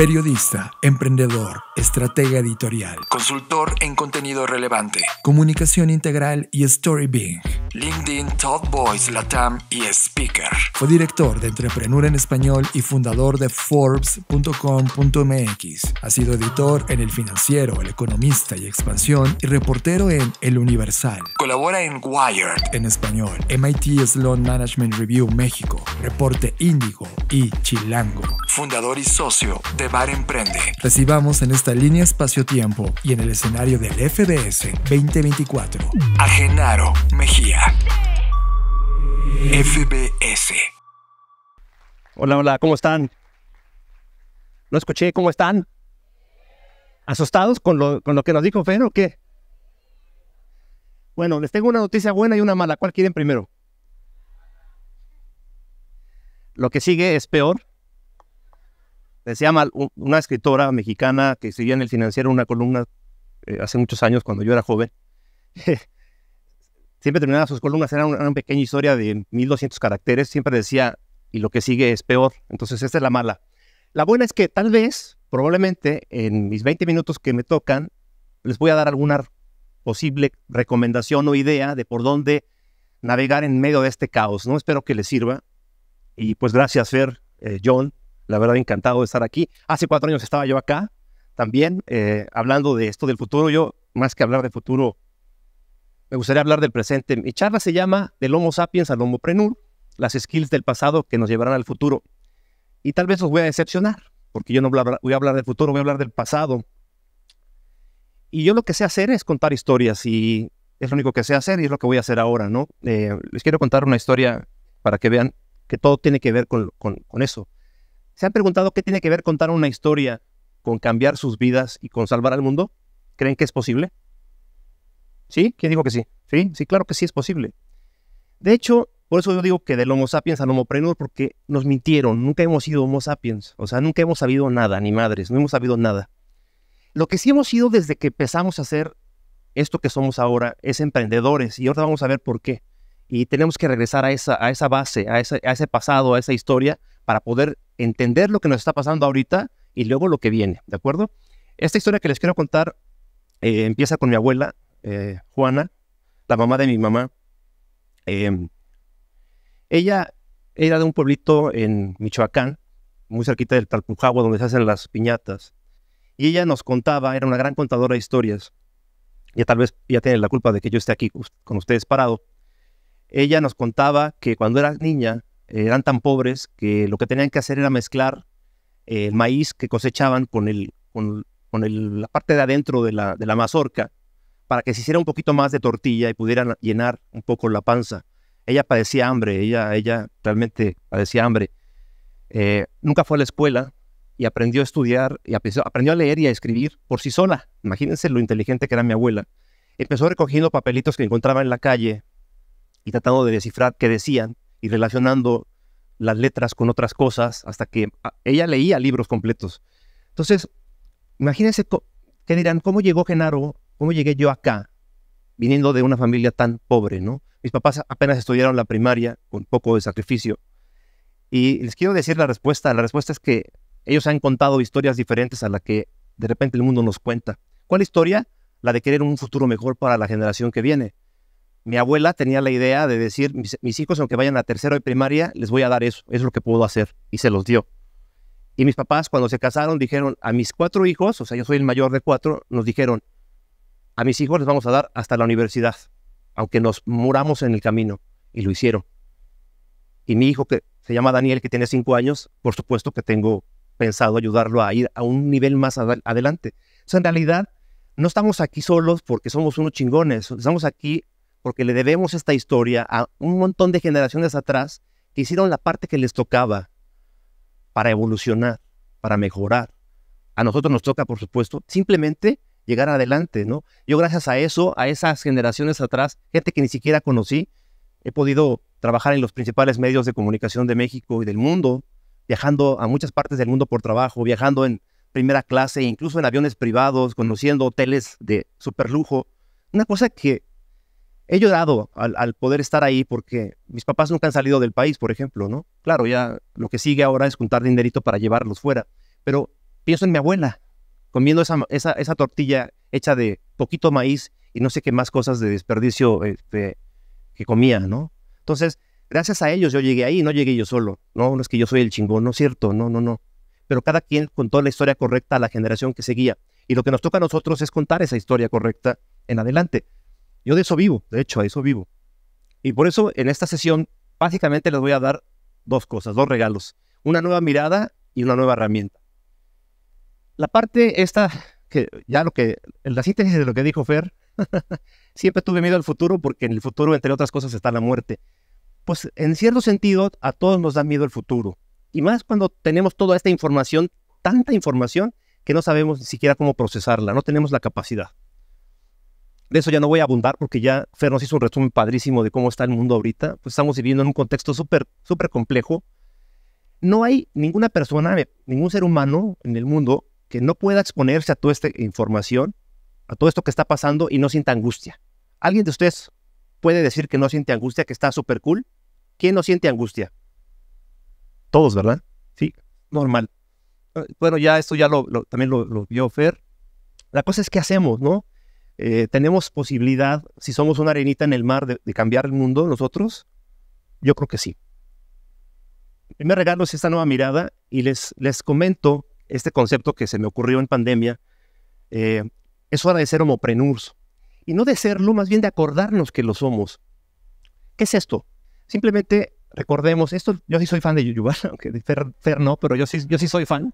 Periodista, emprendedor, estratega editorial, consultor en contenido relevante, comunicación integral y story being. LinkedIn, Top Boys, Latam y Speaker. Fue director de Entrepreneur en Español y fundador de Forbes.com.mx. Ha sido editor en El Financiero, El Economista y Expansión y reportero en El Universal. Colabora en Wired en español, MIT Sloan Management Review México, Reporte Índigo y Chilango. Fundador y socio de Bar Emprende. Recibamos en esta línea espacio-tiempo y en el escenario del FDS 2024 a Mejía. FBS. Hola, hola, ¿cómo están? Lo escuché, ¿cómo están? ¿Asustados con lo, con lo que nos dijo Fer o qué? Bueno, les tengo una noticia buena y una mala. ¿Cuál quieren primero? Lo que sigue es peor. Decía mal, una escritora mexicana que escribía en el financiero una columna eh, hace muchos años cuando yo era joven. siempre terminaba sus columnas, era, una pequeña historia de 1200 caracteres, siempre decía, y lo que sigue es peor, entonces esta es la mala. La buena es que tal vez, probablemente, en mis 20 minutos que me tocan, les voy a dar alguna posible recomendación o idea de por dónde navegar en medio de este caos, ¿no? Espero que les sirva. Y pues gracias, Fer, eh, John, la verdad encantado de estar aquí. Hace cuatro años estaba yo acá, también, eh, hablando de esto del futuro. Yo, más que hablar de futuro, me gustaría hablar del presente. Mi charla se llama Del Homo sapiens al Homo prenur, las skills del pasado que nos llevarán al futuro. Y tal vez os voy a decepcionar, porque yo no voy a hablar del futuro, voy a hablar del pasado. Y yo lo que sé hacer es contar historias y es lo único que sé hacer y es lo que voy a hacer ahora, ¿no? Eh, les quiero contar una historia para que vean que todo tiene que ver con, con eso. ¿Se han preguntado qué tiene que ver contar una historia con cambiar sus vidas y con salvar al mundo? ¿Creen que es posible? ¿Sí? ¿Quién dijo que sí? Sí, sí, claro que sí es posible. De hecho, por eso yo digo que del Homo sapiens al Homoprenor, porque nos mintieron, nunca hemos sido Homo sapiens, o sea, nunca hemos sabido nada, ni madres, no hemos sabido nada. Lo que sí hemos sido desde que empezamos a ser esto que somos ahora es emprendedores, y ahora vamos a ver por qué. Y tenemos que regresar a esa, a esa base, a ese, pasado, a esa historia, para poder entender lo que nos está pasando ahorita y luego lo que viene, ¿de acuerdo? Esta historia que les quiero contar eh, empieza con mi abuela, eh, Juana, la mamá de mi mamá, em, ella era de un pueblito en Michoacán, muy cerquita del Talpujagua, donde se hacen las piñatas. Y ella nos contaba, era una gran contadora de historias. Ya tal vez ya tiene la culpa de que yo esté aquí con ustedes parado. Ella nos contaba que cuando era niña eran tan pobres que lo que tenían que hacer era mezclar eh, el maíz que cosechaban con, el, con, la parte de adentro de la, de la mazorca para que se hiciera un poquito más de tortilla y pudieran llenar un poco la panza. Ella padecía hambre, ella, ella realmente padecía hambre. Eh, nunca fue a la escuela y aprendió a estudiar y aprendió, a leer y a escribir por sí sola. Imagínense lo inteligente que era mi abuela. Empezó recogiendo papelitos que encontraba en la calle y tratando de descifrar qué decían y relacionando las letras con otras cosas hasta que ah, ella leía libros completos. Entonces, imagínense qué dirán, cómo llegó Genaro ¿Cómo llegué yo acá, viniendo de una familia tan pobre, no? Mis papás apenas estudiaron la primaria con poco de sacrificio. Y les quiero decir la respuesta. La respuesta es que ellos han contado historias diferentes a la que de repente el mundo nos cuenta. ¿Cuál historia? La de querer un futuro mejor para la generación que viene. Mi abuela tenía la idea de decir, mis, hijos aunque vayan a tercero de primaria, les voy a dar eso es lo que puedo hacer. Y se los dio. Y mis papás cuando se casaron dijeron, a mis cuatro hijos, o sea, yo soy el mayor de cuatro, nos dijeron, a mis hijos les vamos a dar hasta la universidad, aunque nos muramos en el camino. Y lo hicieron. Y mi hijo, que se llama Daniel, que tiene cinco años, por supuesto que tengo pensado ayudarlo a ir a un nivel más adelante. O en realidad, no estamos aquí solos porque somos unos chingones. Estamos aquí porque le debemos esta historia a un montón de generaciones atrás que hicieron la parte que les tocaba para evolucionar, para mejorar. A nosotros nos toca, por supuesto, simplemente llegar adelante, ¿no? Yo gracias a eso, a esas generaciones atrás, gente que ni siquiera conocí, he podido trabajar en los principales medios de comunicación de México y del mundo, viajando a muchas partes del mundo por trabajo, viajando en primera clase, incluso en aviones privados, conociendo hoteles de superlujo. Una cosa que he llorado al, poder estar ahí porque mis papás nunca han salido del país, por ejemplo, ¿no? Claro, ya lo que sigue ahora es juntar dinerito para llevarlos fuera, pero pienso en mi abuela, comiendo esa, tortilla hecha de poquito maíz y no sé qué más cosas de desperdicio este, que comía, ¿no? Entonces, gracias a ellos yo llegué ahí, no llegué yo solo, no, no es que yo soy el chingón, no es cierto, no, no, no. Pero cada quien contó la historia correcta a la generación que seguía. Y lo que nos toca a nosotros es contar esa historia correcta en adelante. Yo de eso vivo, de hecho, de eso vivo. Y por eso en esta sesión básicamente les voy a dar dos cosas, dos regalos. Una nueva mirada y una nueva herramienta la parte esta, que ya lo que, la síntesis de lo que dijo Fer, siempre tuve miedo al futuro porque en el futuro, entre otras cosas, está la muerte. Pues en cierto sentido, a todos nos da miedo el futuro. Y más cuando tenemos toda esta información, tanta información, que no sabemos ni siquiera cómo procesarla, no tenemos la capacidad. De eso ya no voy a abundar porque ya Fer nos hizo un resumen padrísimo de cómo está el mundo ahorita. Pues estamos viviendo en un contexto súper, súper complejo. No hay ninguna persona, ningún ser humano en el mundo que no pueda exponerse a toda esta información, a todo esto que está pasando y no sienta angustia. ¿Alguien de ustedes puede decir que no siente angustia, que está súper cool? ¿Quién no siente angustia? Todos, ¿verdad? Sí, normal. Ah, bueno, ya esto ya también lo, vio Fer. La cosa es qué hacemos, ¿no? Eh, tenemos posibilidad, si somos una arenita en el mar, de, cambiar el mundo nosotros. Yo creo que sí. Me primer regalo esta nueva mirada y les, les comento este concepto que se me ocurrió en pandemia, eh, es hora de ser homoprenurs. Y no de serlo, más bien de acordarnos que lo somos. ¿Qué es esto? Simplemente recordemos, esto yo sí soy fan de Yuyubar, aunque de Fer, no, pero yo sí, yo sí soy fan.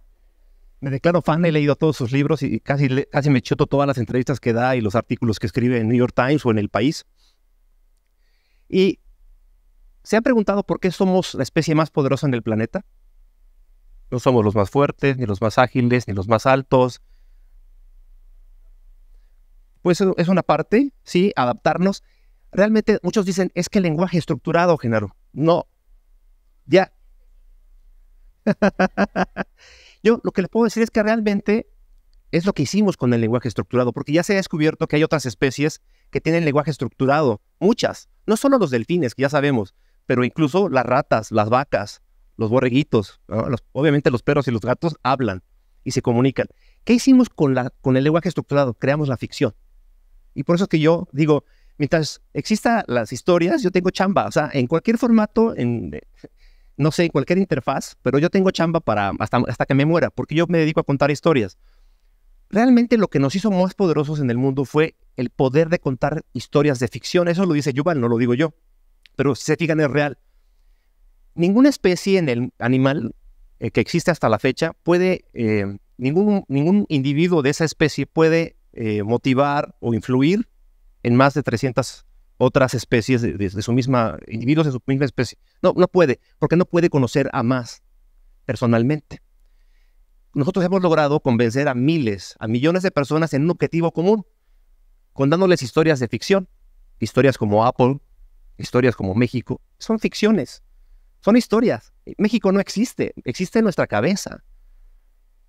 Me declaro fan, he leído todos sus libros y casi, casi me choto todas las entrevistas que da y los artículos que escribe en New York Times o en El País. Y se han preguntado por qué somos la especie más poderosa en el planeta. No somos los más fuertes, ni los más ágiles, ni los más altos. Pues es una parte, sí, adaptarnos. Realmente muchos dicen, es que el lenguaje estructurado, Genaro. No. Ya. Yo lo que les puedo decir es que realmente es lo que hicimos con el lenguaje estructurado, porque ya se ha descubierto que hay otras especies que tienen lenguaje estructurado, muchas, no solo los delfines, que ya sabemos, pero incluso las ratas, las vacas, los borreguitos, obviamente los perros y los gatos hablan y se comunican. ¿Qué hicimos con, la, con el lenguaje estructurado? Creamos la ficción. Y por eso es que yo digo, mientras existan las historias, yo tengo chamba. O sea, en cualquier formato, en, no sé, en cualquier interfaz, pero yo tengo chamba para hasta, que me muera, porque yo me dedico a contar historias. Realmente lo que nos hizo más poderosos en el mundo fue el poder de contar historias de ficción. Eso lo dice Yuval, no lo digo yo. Pero si se fijan, es real ninguna especie en el animal eh, que existe hasta la fecha puede, eh, ningún, ningún individuo de esa especie puede eh, motivar o influir en más de 300 otras especies de, de, su misma, individuos de su misma especie. No, no puede, porque no puede conocer a más personalmente. Nosotros hemos logrado convencer a miles, a millones de personas en un objetivo común, contándoles historias de ficción, historias como Apple, historias como México, son ficciones. Son historias. México no existe, existe en nuestra cabeza,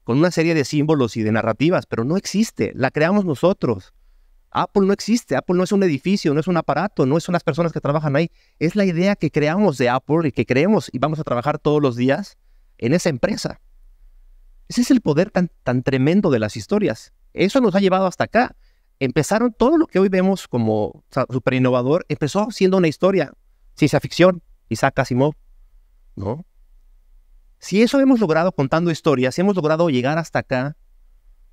con una serie de símbolos y de narrativas, pero no existe, la creamos nosotros. Apple no existe, Apple no es un edificio, no es un aparato, no son las personas que trabajan ahí, es la idea que creamos de Apple y que creemos y vamos a trabajar todos los días en esa empresa. Ese es el poder tan, tan tremendo de las historias. Eso nos ha llevado hasta acá. Empezaron todo lo que hoy vemos como súper innovador, empezó siendo una historia, ciencia ficción, Isaac Asimov, ¿no? Si eso hemos logrado contando historias, si hemos logrado llegar hasta acá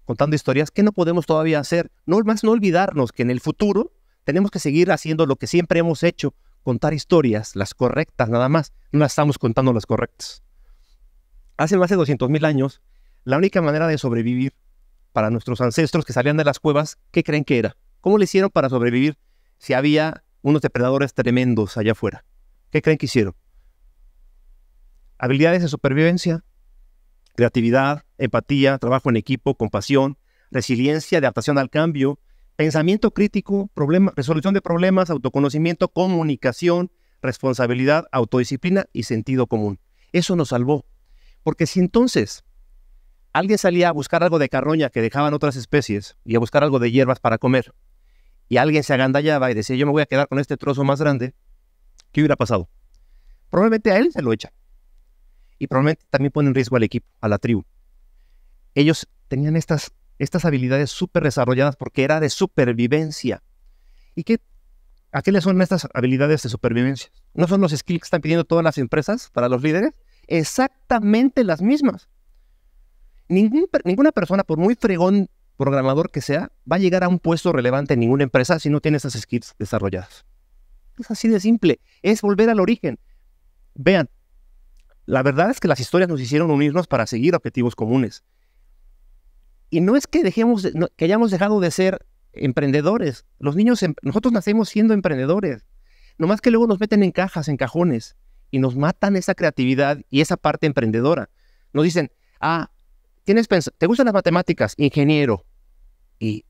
contando historias, ¿qué no podemos todavía hacer? No más no olvidarnos que en el futuro tenemos que seguir haciendo lo que siempre hemos hecho, contar historias, las correctas nada más, no las estamos contando las correctas. Hace más de 200.000 años, la única manera de sobrevivir para nuestros ancestros que salían de las cuevas, ¿qué creen que era? ¿Cómo le hicieron para sobrevivir si había unos depredadores tremendos allá afuera? ¿Qué creen que hicieron? habilidades de supervivencia, creatividad, empatía, trabajo en equipo, compasión, resiliencia, adaptación al cambio, pensamiento crítico, resolución de problemas, autoconocimiento, comunicación, responsabilidad, autodisciplina y sentido común. Eso nos salvó. Porque si entonces alguien salía a buscar algo de carroña que dejaban otras especies y a buscar algo de hierbas para comer, y alguien se agandallaba y decía, yo me voy a quedar con este trozo más grande, ¿qué hubiera pasado? Probablemente a él se lo echa y probablemente también pone en riesgo al equipo, a la tribu. Ellos tenían estas, estas habilidades súper desarrolladas porque era de supervivencia. ¿Y qué, a qué le son estas habilidades de supervivencia? ¿No son los skills que están pidiendo todas las empresas para los líderes? Exactamente las mismas. ninguna persona, por muy fregón programador que sea, va a llegar a un puesto relevante en ninguna empresa si no tiene esas skills desarrolladas. Es así de simple, es volver al origen. Vean, la verdad es que las historias nos hicieron unirnos para seguir objetivos comunes. Y no es que, dejemos, que hayamos dejado de ser emprendedores. Los niños, em, nosotros nacemos siendo emprendedores. Nomás que luego nos meten en cajas, en cajones, y nos matan esa creatividad y esa parte emprendedora. Nos dicen, ah, tienes ¿te gustan las matemáticas? Ingeniero. Y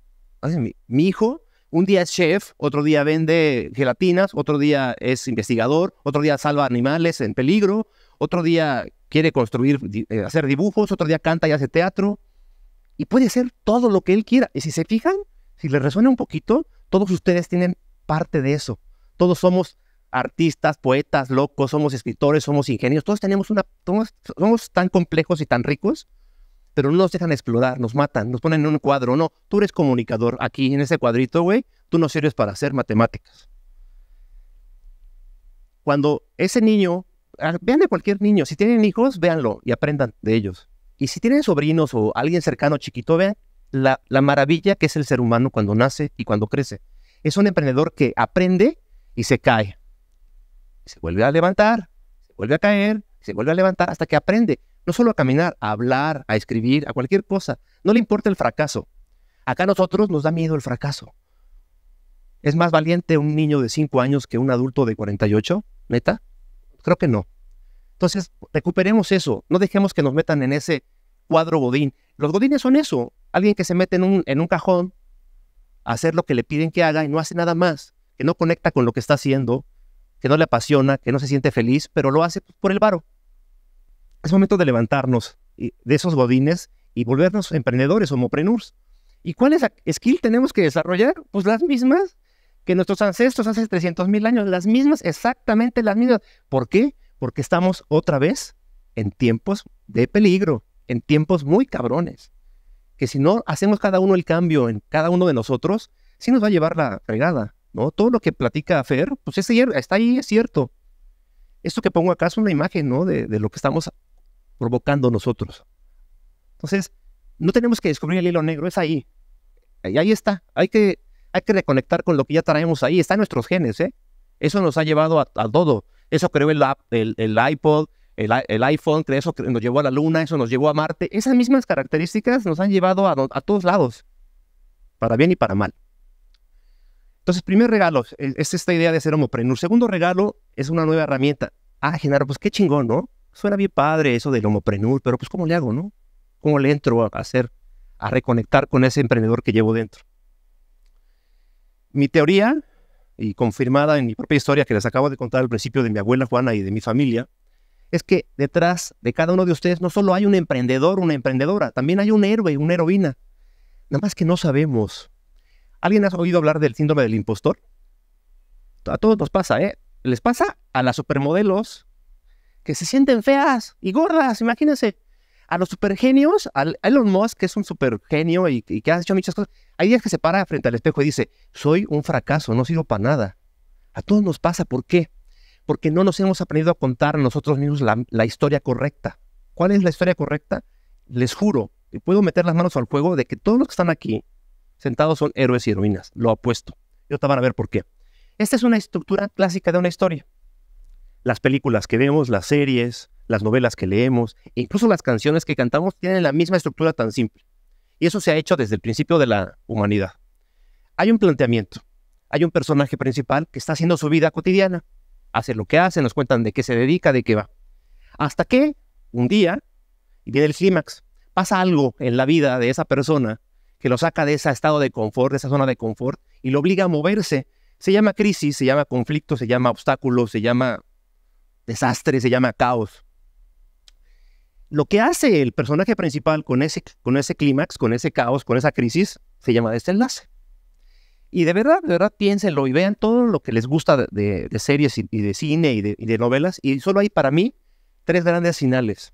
mi hijo un día es chef, otro día vende gelatinas, otro día es investigador, otro día salva animales en peligro, otro día quiere construir, eh, hacer dibujos, otro día canta y hace teatro, y puede hacer todo lo que él quiera. Y si se fijan, si les resuena un poquito, todos ustedes tienen parte de eso. Todos somos artistas, poetas, locos, somos escritores, somos ingenios. todos tenemos una, somos tan complejos y tan ricos, pero no nos dejan explorar, nos matan, nos ponen en un cuadro, no, tú eres comunicador aquí en ese cuadrito, güey, tú no sirves para hacer matemáticas. Cuando ese niño vean de cualquier niño. Si tienen hijos, véanlo y aprendan de ellos. Y si tienen sobrinos o alguien cercano chiquito, vean la, la maravilla que es el ser humano cuando nace y cuando crece. Es un emprendedor que aprende y se cae. Se vuelve a levantar, se vuelve a caer, se vuelve a levantar hasta que aprende. No solo a caminar, a hablar, a escribir, a cualquier cosa. No le importa el fracaso. Acá a nosotros nos da miedo el fracaso. ¿Es más valiente un niño de 5 años que un adulto de 48? ¿Neta? Creo que no. Entonces, recuperemos eso. No dejemos que nos metan en ese cuadro godín. Los godines son eso. Alguien que se mete en un, en un cajón a hacer lo que le piden que haga y no hace nada más, que no conecta con lo que está haciendo, que no le apasiona, que no se siente feliz, pero lo hace pues, por el varo. Es momento de levantarnos de esos godines y volvernos emprendedores, homopreneurs. ¿Y cuál es la skill tenemos que desarrollar? Pues las mismas que nuestros ancestros hace 300.000 años, las mismas, exactamente las mismas. ¿Por qué? Porque estamos otra vez en tiempos de peligro, en tiempos muy cabrones, que si no hacemos cada uno el cambio en cada uno de nosotros, sí nos va a llevar la regada. ¿no? Todo lo que platica Fer, pues está ahí, es cierto. Esto que pongo acá es una imagen, ¿no? De, lo que estamos provocando nosotros. Entonces, no tenemos que descubrir el hilo negro, es Ahí, ahí está. Hay que hay que reconectar con lo que ya traemos ahí. Está en nuestros genes, ¿eh? Eso nos ha llevado a, todo. Eso creó el, el, iPod, el, el, iPhone, eso nos llevó a la Luna, eso nos llevó a Marte. Esas mismas características nos han llevado a, todos lados, para bien y para mal. Entonces, primer regalo es esta idea de ser homoprenur. Segundo regalo es una nueva herramienta. Ah, Genaro, pues qué chingón, ¿no? Suena bien padre eso del homoprenur, pero pues ¿cómo le hago, no? ¿Cómo le entro a hacer, a reconectar con ese emprendedor que llevo dentro? Mi teoría, y confirmada en mi propia historia que les acabo de contar al principio de mi abuela Juana y de mi familia, es que detrás de cada uno de ustedes no solo hay un emprendedor, una emprendedora, también hay un héroe, una heroína. Nada más que no sabemos. ¿Alguien ha oído hablar del síndrome del impostor? A todos nos pasa, ¿eh? Les pasa a las supermodelos que se sienten feas y gordas, imagínense a los supergenios, a Elon Musk, que es un supergenio y, y que ha hecho muchas cosas, hay días que se para frente al espejo y dice, soy un fracaso, no sirvo para nada. A todos nos pasa, ¿por qué? Porque no nos hemos aprendido a contar nosotros mismos la, historia correcta. ¿Cuál es la historia correcta? Les juro, y puedo meter las manos al fuego de que todos los que están aquí sentados son héroes y heroínas, lo apuesto. Y te van a ver por qué. Esta es una estructura clásica de una historia las películas que vemos, las series, las novelas que leemos, e incluso las canciones que cantamos tienen la misma estructura tan simple. Y eso se ha hecho desde el principio de la humanidad. Hay un planteamiento, hay un personaje principal que está haciendo su vida cotidiana, hace lo que hace, nos cuentan de qué se dedica, de qué va. Hasta que un día viene el clímax, pasa algo en la vida de esa persona que lo saca de ese estado de confort, de esa zona de confort, y lo obliga a moverse. Se llama crisis, se llama conflicto, se llama obstáculo, se llama desastre, se llama caos. Lo que hace el personaje principal con ese, con ese clímax, con ese caos, con esa crisis, se llama desenlace. Y de verdad, de verdad, piénsenlo y vean todo lo que les gusta de, series y, de cine y de, y de novelas. Y solo hay para mí tres grandes finales.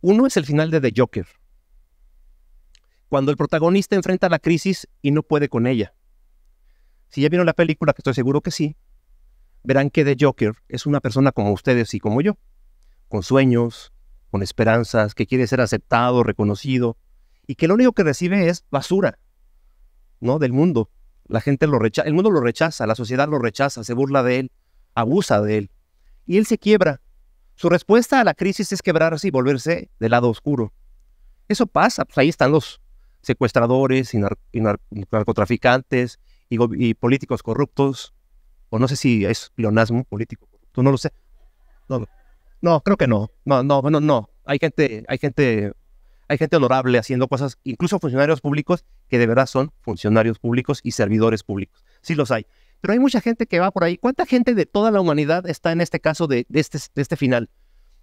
Uno es el final de The Joker, cuando el protagonista enfrenta la crisis y no puede con ella. Si ya vieron la película, que estoy seguro que sí, verán que The Joker es una persona como ustedes y como yo, con sueños, con esperanzas, que quiere ser aceptado, reconocido, y que lo único que recibe es basura, ¿no? Del mundo. La gente lo rechaza, el mundo lo rechaza, la sociedad lo rechaza, se burla de él, abusa de él, y él se quiebra. Su respuesta a la crisis es quebrarse y volverse del lado oscuro. Eso pasa, pues, ahí están los secuestradores y, narcotraficantes y políticos corruptos o no sé si es pleonasmo político, tú no lo sé. No, no, creo que no. No, no, no, no. Hay gente, hay gente, hay gente honorable haciendo cosas, incluso funcionarios públicos que de verdad son funcionarios públicos y servidores públicos. Sí los hay. Pero hay mucha gente que va por ahí. ¿Cuánta gente de toda la humanidad está en este caso de, este, de este final?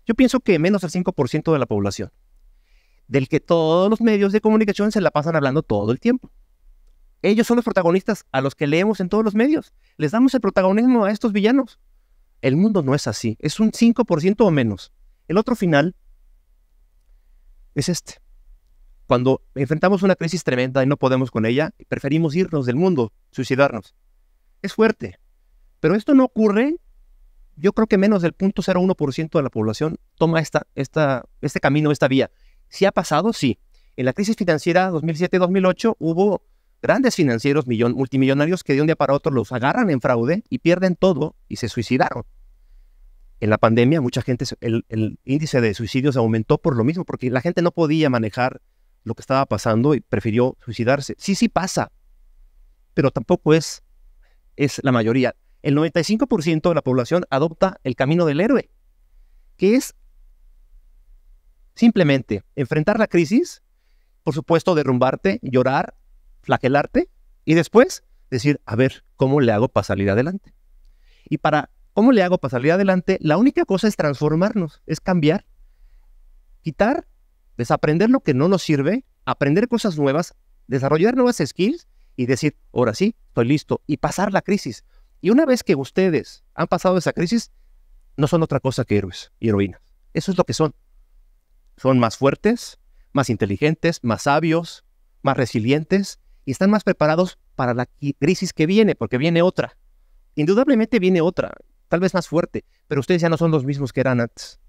Yo pienso que menos del 5% de la población, del que todos los medios de comunicación se la pasan hablando todo el tiempo. Ellos son los protagonistas a los que leemos en todos los medios. Les damos el protagonismo a estos villanos. El mundo no es así, es un 5% o menos. El otro final es este. Cuando enfrentamos una crisis tremenda y no podemos con ella, preferimos irnos del mundo, suicidarnos. Es fuerte, pero esto no ocurre. Yo creo que menos del 0.01% de la población toma esta, esta, este camino, esta vía. ¿Si ha pasado? Sí. En la crisis financiera 2007-2008 hubo grandes financieros multimillonarios que de un día para otro los agarran en fraude y pierden todo y se suicidaron. En la pandemia, mucha gente, el, índice de suicidios aumentó por lo mismo, porque la gente no podía manejar lo que estaba pasando y prefirió suicidarse. Sí, sí pasa, pero tampoco es, es la mayoría. El 95% de la población adopta el camino del héroe, que es simplemente enfrentar la crisis, por supuesto derrumbarte, llorar, flagelarte y después decir, a ver, ¿cómo le hago para salir adelante? Y para cómo le hago para salir adelante, la única cosa es transformarnos, es cambiar, quitar, desaprender lo que no nos sirve, aprender cosas nuevas, desarrollar nuevas skills y decir, ahora sí, estoy listo y pasar la crisis. Y una vez que ustedes han pasado esa crisis, no son otra cosa que héroes y heroínas. Eso es lo que son. Son más fuertes, más inteligentes, más sabios, más resilientes, y están más preparados para la crisis que viene, porque viene otra. Indudablemente viene otra, tal vez más fuerte, pero ustedes ya no son los mismos que eran antes.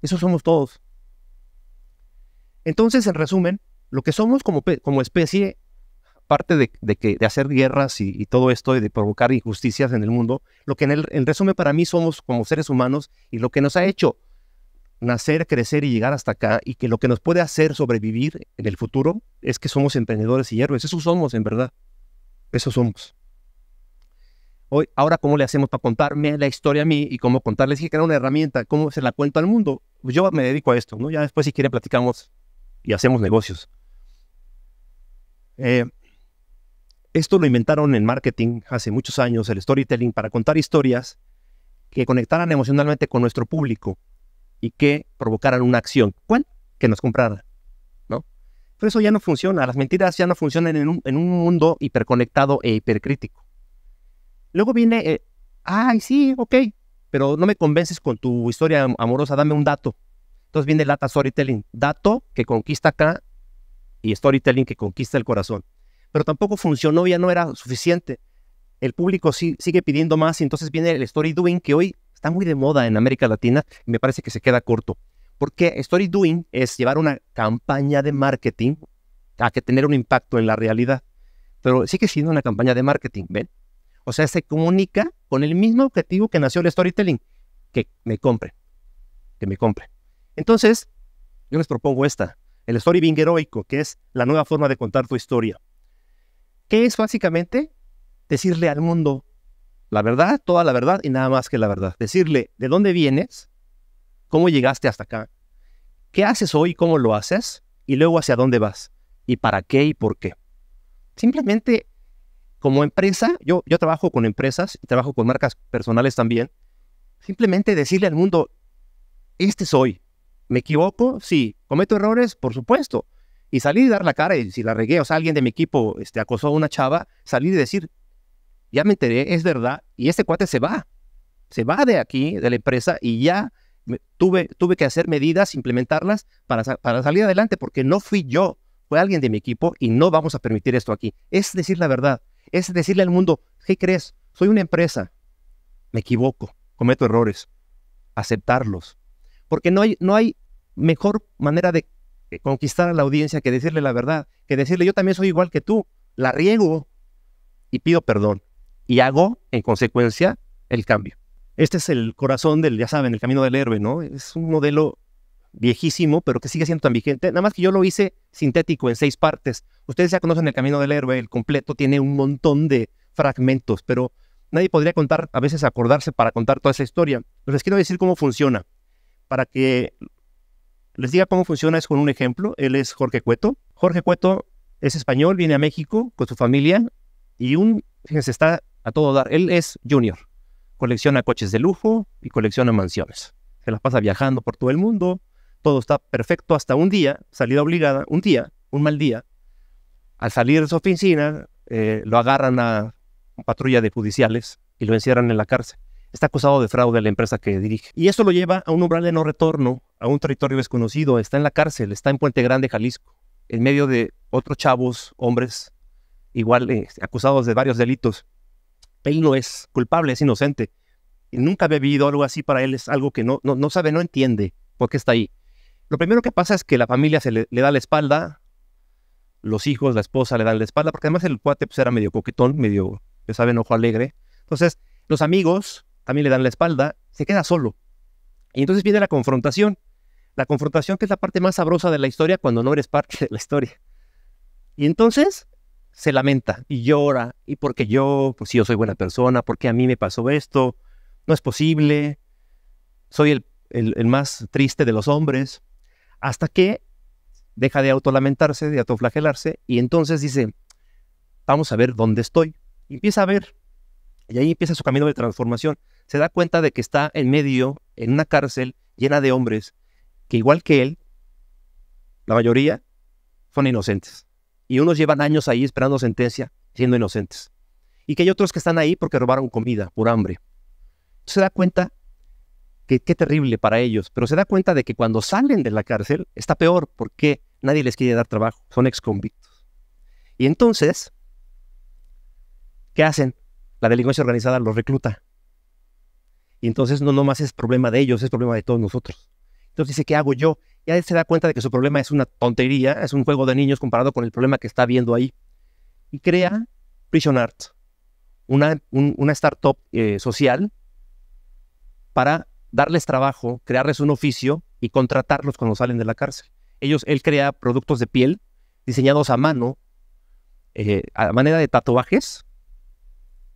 Eso somos todos. Entonces, en resumen, lo que somos como, como especie, parte de, que, de hacer guerras y, todo esto y de provocar injusticias en el mundo, lo que en, el, en resumen para mí somos como seres humanos y lo que nos ha hecho nacer, crecer y llegar hasta acá y que lo que nos puede hacer sobrevivir en el futuro es que somos emprendedores y héroes. Esos somos, en verdad. Esos somos. Hoy, ahora, ¿cómo le hacemos para contarme la historia a mí y cómo contarles que era una herramienta? ¿Cómo se la cuento al mundo? Pues yo me dedico a esto, ¿no? Ya después, si quieren, platicamos y hacemos negocios. Eh, esto lo inventaron en marketing hace muchos años, el storytelling, para contar historias que conectaran emocionalmente con nuestro público y que provocaran una acción. ¿Cuál? Que nos compraran. ¿no? Pero eso ya no funciona. Las mentiras ya no funcionan en un, mundo hiperconectado e hipercrítico. Luego viene, eh, ay, sí, ok, pero no me convences con tu historia amorosa, dame un dato. Entonces viene lata storytelling, dato que conquista acá y storytelling que conquista el corazón. Pero tampoco funcionó, ya no era suficiente. El público sí, sigue pidiendo más y entonces viene el story doing que hoy Está muy de moda en América Latina y me parece que se queda corto. Porque Story Doing es llevar una campaña de marketing a que tener un impacto en la realidad. Pero sigue siendo una campaña de marketing, ¿ven? O sea, se comunica con el mismo objetivo que nació el storytelling, que me compre, que me compre. Entonces, yo les propongo esta, el story being heroico, que es la nueva forma de contar tu historia. Que es básicamente decirle al mundo, la verdad, toda la verdad y nada más que la verdad. Decirle de dónde vienes, cómo llegaste hasta acá, qué haces hoy, cómo lo haces y luego hacia dónde vas y para qué y por qué. Simplemente como empresa, yo, yo trabajo con empresas y trabajo con marcas personales también. Simplemente decirle al mundo, este soy. ¿Me equivoco? Sí. ¿Cometo errores? Por supuesto. Y salir y dar la cara y si la regué, o sea, alguien de mi equipo este, acosó a una chava, salir y decir, ya me enteré, es verdad, y este cuate se va, se va de aquí, de la empresa, y ya tuve, tuve que hacer medidas, implementarlas para, para salir adelante, porque no fui yo, fue alguien de mi equipo y no vamos a permitir esto aquí. Es decir la verdad, es decirle al mundo, ¿qué crees? Soy una empresa, me equivoco, cometo errores, aceptarlos, porque no hay, no hay mejor manera de conquistar a la audiencia que decirle la verdad, que decirle yo también soy igual que tú, la riego y pido perdón y hago en consecuencia el cambio. Este es el corazón del, ya saben, el camino del héroe, ¿no? Es un modelo viejísimo, pero que sigue siendo tan vigente. Nada más que yo lo hice sintético en seis partes. Ustedes ya conocen el camino del héroe, el completo tiene un montón de fragmentos, pero nadie podría contar, a veces acordarse para contar toda esa historia. Les quiero decir cómo funciona. Para que les diga cómo funciona es con un ejemplo. Él es Jorge Cueto. Jorge Cueto es español, viene a México con su familia y un, fíjense, está a todo dar. Él es junior, colecciona coches de lujo y colecciona mansiones. Se las pasa viajando por todo el mundo, todo está perfecto hasta un día, salida obligada, un día, un mal día. Al salir de su oficina, eh, lo agarran a patrulla de judiciales y lo encierran en la cárcel. Está acusado de fraude a la empresa que dirige. Y eso lo lleva a un umbral de no retorno, a un territorio desconocido. Está en la cárcel, está en Puente Grande, Jalisco, en medio de otros chavos, hombres, igual eh, acusados de varios delitos. Él no es culpable, es inocente. Y nunca ha bebido algo así para él, es algo que no, no, sabe, no entiende por qué está ahí. Lo primero que pasa es que la familia se le, da la espalda, los hijos, la esposa le dan la espalda, porque además el cuate pues, era medio coquetón, medio, ya saben, ojo alegre. Entonces, los amigos también le dan la espalda, se queda solo. Y entonces viene la confrontación. La confrontación que es la parte más sabrosa de la historia cuando no eres parte de la historia. Y entonces se lamenta y llora, y porque yo, pues si yo soy buena persona, porque a mí me pasó esto, no es posible, soy el, el, el más triste de los hombres, hasta que deja de autolamentarse, de autoflagelarse, y entonces dice, vamos a ver dónde estoy. empieza a ver, y ahí empieza su camino de transformación. Se da cuenta de que está en medio, en una cárcel llena de hombres, que igual que él, la mayoría son inocentes y unos llevan años ahí esperando sentencia, siendo inocentes. Y que hay otros que están ahí porque robaron comida, por hambre. Se da cuenta que qué terrible para ellos, pero se da cuenta de que cuando salen de la cárcel está peor porque nadie les quiere dar trabajo, son exconvictos. Y entonces, ¿qué hacen? La delincuencia organizada los recluta. Y entonces no nomás es problema de ellos, es problema de todos nosotros. Entonces dice, ¿qué hago yo? ya se da cuenta de que su problema es una tontería, es un juego de niños comparado con el problema que está viendo ahí. Y crea Prison Art, una, una startup eh, social para darles trabajo, crearles un oficio y contratarlos cuando salen de la cárcel. Ellos, él crea productos de piel diseñados a mano, eh, a manera de tatuajes,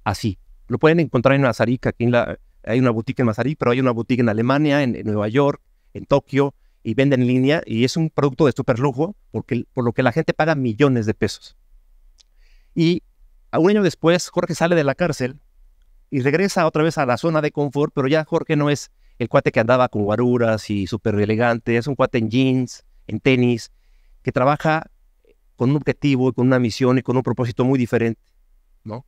así. Lo pueden encontrar en Mazarik, aquí la, hay una boutique en Mazarik, pero hay una boutique en Alemania, en Nueva York, en Tokio, y vende en línea y es un producto de super lujo porque, por lo que la gente paga millones de pesos. Y a un año después, Jorge sale de la cárcel y regresa otra vez a la zona de confort, pero ya Jorge no es el cuate que andaba con guaruras y súper elegante, es un cuate en jeans, en tenis, que trabaja con un objetivo con una misión y con un propósito muy diferente, ¿no?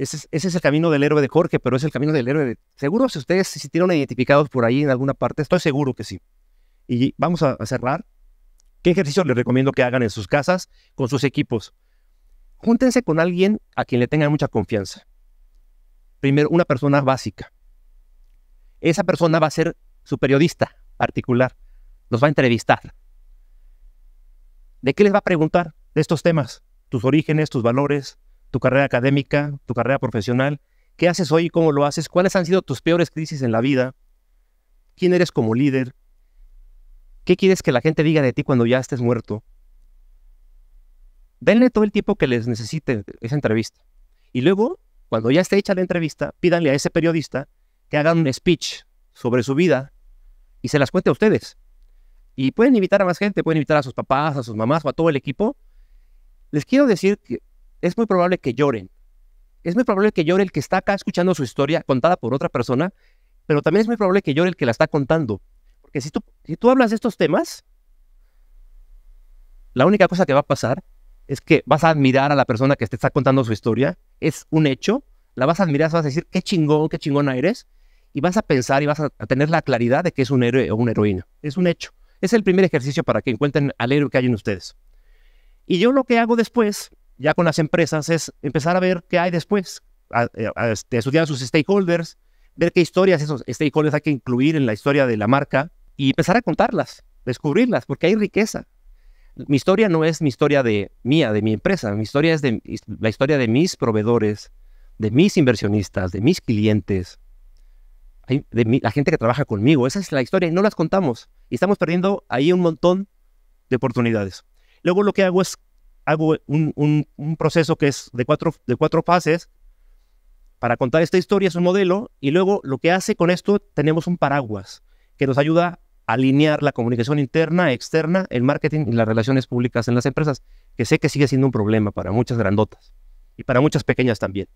Ese es, el camino del héroe de Jorge, pero es el camino del héroe de... Seguro si ustedes se sintieron identificados por ahí en alguna parte, estoy seguro que sí. Y vamos a, cerrar. ¿Qué ejercicio les recomiendo que hagan en sus casas con sus equipos? Júntense con alguien a quien le tengan mucha confianza. Primero, una persona básica. Esa persona va a ser su periodista particular. Los va a entrevistar. ¿De qué les va a preguntar? De estos temas. Tus orígenes, tus valores, tu carrera académica, tu carrera profesional, qué haces hoy cómo lo haces, cuáles han sido tus peores crisis en la vida, quién eres como líder, qué quieres que la gente diga de ti cuando ya estés muerto. Denle todo el tiempo que les necesite esa entrevista. Y luego, cuando ya esté hecha la entrevista, pídanle a ese periodista que haga un speech sobre su vida y se las cuente a ustedes. Y pueden invitar a más gente, pueden invitar a sus papás, a sus mamás o a todo el equipo. Les quiero decir que es muy probable que lloren. Es muy probable que llore el que está acá escuchando su historia contada por otra persona, pero también es muy probable que llore el que la está contando. Porque si tú, si tú hablas de estos temas, la única cosa que va a pasar es que vas a admirar a la persona que te está contando su historia. Es un hecho. La vas a admirar, vas a decir, qué chingón, qué chingona eres. Y vas a pensar y vas a tener la claridad de que es un héroe o una heroína. Es un hecho. Es el primer ejercicio para que encuentren al héroe que hay en ustedes. Y yo lo que hago después ya con las empresas es empezar a ver qué hay después, eh, este, a, estudiar a sus stakeholders, ver qué historias esos stakeholders hay que incluir en la historia de la marca y empezar a contarlas, descubrirlas, porque hay riqueza. Mi historia no es mi historia de mía, de mi empresa, mi historia es de, la historia de mis proveedores, de mis inversionistas, de mis clientes, de la gente que trabaja conmigo. Esa es la historia y no las contamos. Y estamos perdiendo ahí un montón de oportunidades. Luego lo que hago es hago un, proceso que es de cuatro, de cuatro fases para contar esta historia, es un modelo, y luego lo que hace con esto, tenemos un paraguas que nos ayuda a alinear la comunicación interna, externa, el marketing y las relaciones públicas en las empresas, que sé que sigue siendo un problema para muchas grandotas y para muchas pequeñas también.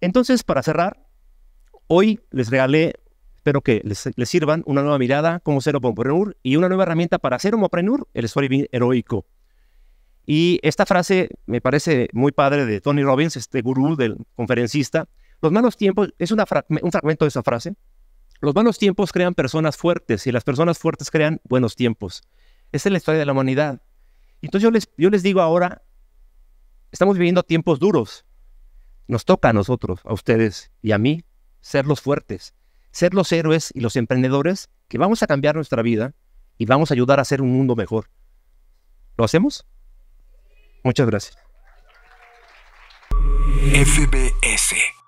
Entonces, para cerrar, hoy les regalé, espero que les, sirvan, una nueva mirada como ser y una nueva herramienta para ser homopreneur, el story heroico. Y esta frase me parece muy padre de Tony Robbins, este gurú del conferencista. Los malos tiempos, es un fragmento de esa frase. Los malos tiempos crean personas fuertes y las personas fuertes crean buenos tiempos. Esa es la historia de la humanidad. Entonces yo les digo ahora, estamos viviendo tiempos duros. Nos toca a nosotros, a ustedes y a mí, ser los fuertes, ser los héroes y los emprendedores que vamos a cambiar nuestra vida y vamos a ayudar a hacer un mundo mejor. ¿Lo hacemos? Muchas gracias. FBS